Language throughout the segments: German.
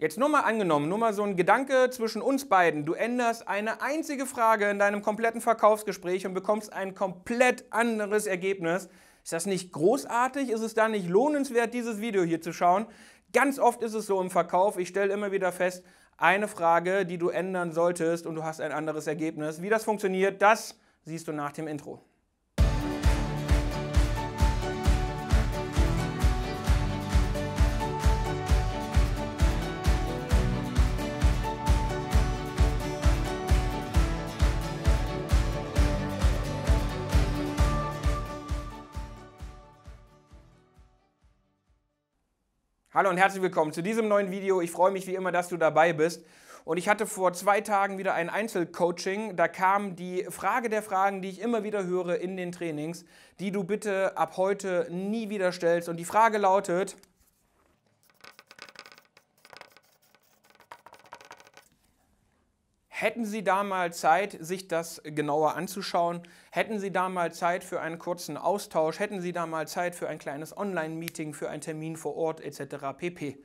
Jetzt nur mal angenommen, nur mal so ein Gedanke zwischen uns beiden. Du änderst eine einzige Frage in deinem kompletten Verkaufsgespräch und bekommst ein komplett anderes Ergebnis. Ist das nicht großartig? Ist es da nicht lohnenswert, dieses Video hier zu schauen? Ganz oft ist es so im Verkauf. Ich stelle immer wieder fest, eine Frage, die du ändern solltest und du hast ein anderes Ergebnis. Wie das funktioniert, das siehst du nach dem Intro. Hallo und herzlich willkommen zu diesem neuen Video. Ich freue mich wie immer, dass du dabei bist. Und ich hatte vor zwei Tagen wieder ein Einzelcoaching. Da kam die Frage der Fragen, die ich immer wieder höre in den Trainings, die du bitte ab heute nie wieder stellst. Und die Frage lautet, Hätten Sie da mal Zeit, sich das genauer anzuschauen? Hätten Sie da mal Zeit für einen kurzen Austausch? Hätten Sie da mal Zeit für ein kleines Online-Meeting, für einen Termin vor Ort etc. pp.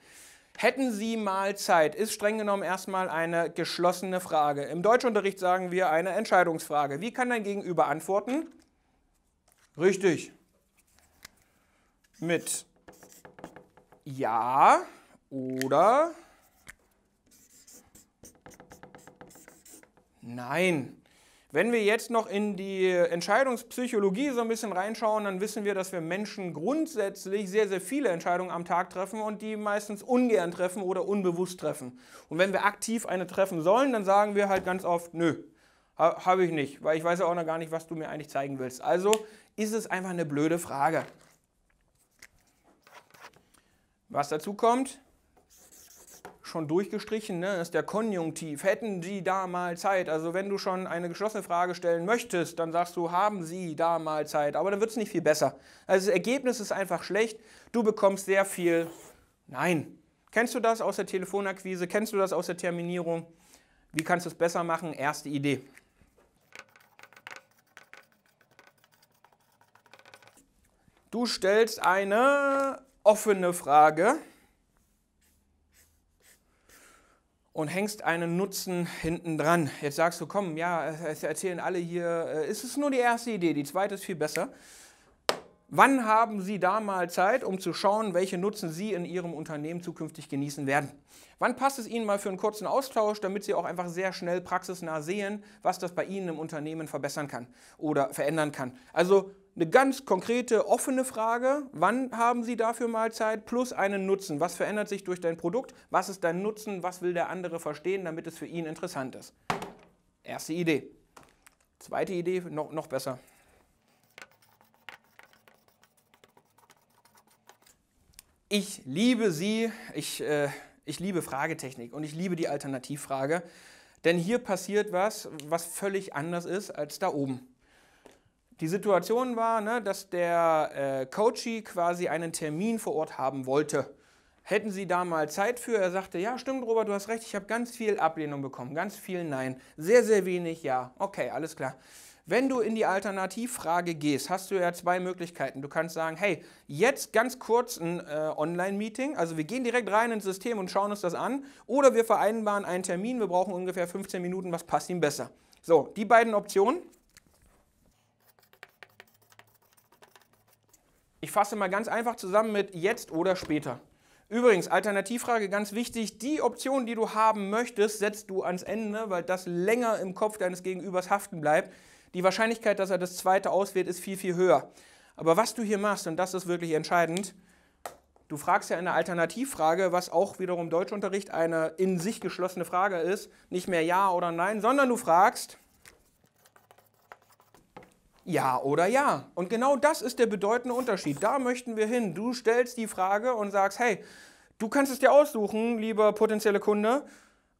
Hätten Sie mal Zeit, ist streng genommen erstmal eine geschlossene Frage. Im Deutschunterricht sagen wir eine Entscheidungsfrage. Wie kann dein Gegenüber antworten? Richtig. Mit Ja oder Nein. Wenn wir jetzt noch in die Entscheidungspsychologie so ein bisschen reinschauen, dann wissen wir, dass wir Menschen grundsätzlich sehr, sehr viele Entscheidungen am Tag treffen und die meistens ungern treffen oder unbewusst treffen. Und wenn wir aktiv eine treffen sollen, dann sagen wir halt ganz oft, nö, habe ich nicht, weil ich weiß ja auch noch gar nicht, was du mir eigentlich zeigen willst. Also ist es einfach eine blöde Frage. Was dazu kommt, schon durchgestrichen, ne? ist der Konjunktiv. Hätten Sie da mal Zeit? Also wenn du schon eine geschlossene Frage stellen möchtest, dann sagst du, haben Sie da mal Zeit? Aber dann wird es nicht viel besser. Also das Ergebnis ist einfach schlecht. Du bekommst sehr viel Nein. Kennst du das aus der Telefonakquise? Kennst du das aus der Terminierung? Wie kannst du es besser machen? Erste Idee. Du stellst eine offene Frage. und hängst einen Nutzen hinten dran. Jetzt sagst du, komm, ja, es erzählen alle hier, äh, es ist nur die erste Idee, die zweite ist viel besser. Wann haben Sie da mal Zeit, um zu schauen, welche Nutzen Sie in Ihrem Unternehmen zukünftig genießen werden? Wann passt es Ihnen mal für einen kurzen Austausch, damit Sie auch einfach sehr schnell praxisnah sehen, was das bei Ihnen im Unternehmen verbessern kann oder verändern kann? Also eine ganz konkrete, offene Frage, wann haben Sie dafür mal Zeit, plus einen Nutzen. Was verändert sich durch dein Produkt? Was ist dein Nutzen? Was will der andere verstehen, damit es für ihn interessant ist? Erste Idee. Zweite Idee, noch, noch besser. Ich liebe Sie, ich, äh, ich liebe Fragetechnik und ich liebe die Alternativfrage, denn hier passiert was, was völlig anders ist als da oben. Die Situation war, ne, dass der äh, Coachy quasi einen Termin vor Ort haben wollte. Hätten Sie da mal Zeit für? Er sagte, ja, stimmt, Robert, du hast recht, ich habe ganz viel Ablehnung bekommen, ganz viel Nein, sehr, sehr wenig Ja. Okay, alles klar. Wenn du in die Alternativfrage gehst, hast du ja zwei Möglichkeiten. Du kannst sagen, hey, jetzt ganz kurz ein äh, Online-Meeting, also wir gehen direkt rein ins System und schauen uns das an, oder wir vereinbaren einen Termin, wir brauchen ungefähr 15 Minuten, was passt ihm besser. So, die beiden Optionen Ich fasse mal ganz einfach zusammen mit jetzt oder später. Übrigens, Alternativfrage ganz wichtig, die Option, die du haben möchtest, setzt du ans Ende, weil das länger im Kopf deines Gegenübers haften bleibt. Die Wahrscheinlichkeit, dass er das zweite auswählt, ist viel, viel höher. Aber was du hier machst, und das ist wirklich entscheidend, du fragst ja eine Alternativfrage, was auch wiederum Deutschunterricht eine in sich geschlossene Frage ist, nicht mehr Ja oder Nein, sondern du fragst, ja oder ja. Und genau das ist der bedeutende Unterschied. Da möchten wir hin. Du stellst die Frage und sagst, hey, du kannst es dir aussuchen, lieber potenzielle Kunde.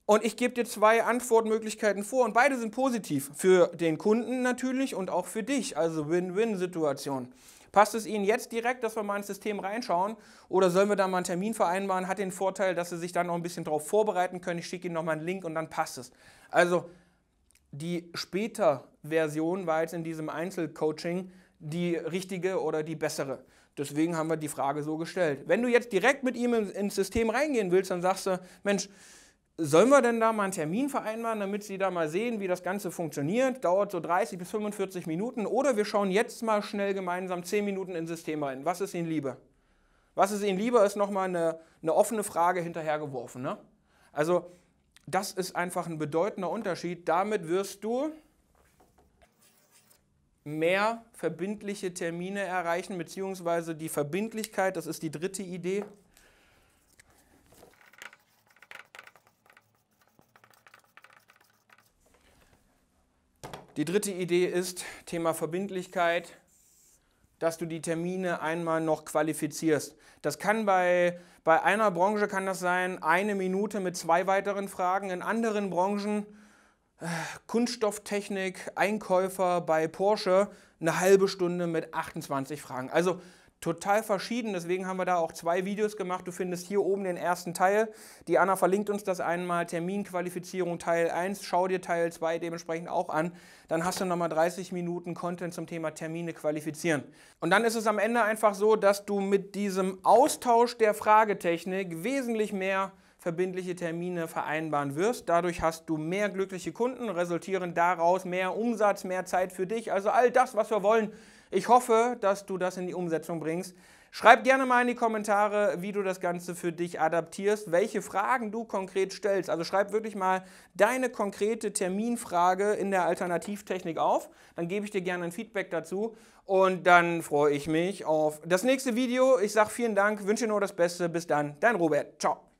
Und ich gebe dir zwei Antwortmöglichkeiten vor und beide sind positiv. Für den Kunden natürlich und auch für dich. Also Win-Win-Situation. Passt es Ihnen jetzt direkt, dass wir mal ins System reinschauen? Oder sollen wir da mal einen Termin vereinbaren? Hat den Vorteil, dass Sie sich dann noch ein bisschen darauf vorbereiten können. Ich schicke Ihnen nochmal einen Link und dann passt es. Also die später Version war jetzt in diesem Einzelcoaching die richtige oder die bessere. Deswegen haben wir die Frage so gestellt. Wenn du jetzt direkt mit ihm ins System reingehen willst, dann sagst du, Mensch, sollen wir denn da mal einen Termin vereinbaren, damit Sie da mal sehen, wie das Ganze funktioniert? Dauert so 30 bis 45 Minuten. Oder wir schauen jetzt mal schnell gemeinsam 10 Minuten ins System rein. Was ist Ihnen lieber? Was ist Ihnen lieber, ist nochmal eine, eine offene Frage hinterhergeworfen. Ne? Also das ist einfach ein bedeutender Unterschied. Damit wirst du mehr verbindliche Termine erreichen, beziehungsweise die Verbindlichkeit, das ist die dritte Idee. Die dritte Idee ist Thema Verbindlichkeit dass du die Termine einmal noch qualifizierst. Das kann bei, bei einer Branche kann das sein, eine Minute mit zwei weiteren Fragen. In anderen Branchen äh, Kunststofftechnik, Einkäufer bei Porsche, eine halbe Stunde mit 28 Fragen. Also total verschieden. Deswegen haben wir da auch zwei Videos gemacht. Du findest hier oben den ersten Teil. Die Anna verlinkt uns das einmal. Terminqualifizierung Teil 1. Schau dir Teil 2 dementsprechend auch an. Dann hast du nochmal 30 Minuten Content zum Thema Termine qualifizieren. Und dann ist es am Ende einfach so, dass du mit diesem Austausch der Fragetechnik wesentlich mehr verbindliche Termine vereinbaren wirst. Dadurch hast du mehr glückliche Kunden, resultieren daraus mehr Umsatz, mehr Zeit für dich. Also all das, was wir wollen. Ich hoffe, dass du das in die Umsetzung bringst. Schreib gerne mal in die Kommentare, wie du das Ganze für dich adaptierst, welche Fragen du konkret stellst. Also schreib wirklich mal deine konkrete Terminfrage in der Alternativtechnik auf. Dann gebe ich dir gerne ein Feedback dazu. Und dann freue ich mich auf das nächste Video. Ich sage vielen Dank, wünsche dir nur das Beste. Bis dann, dein Robert. Ciao.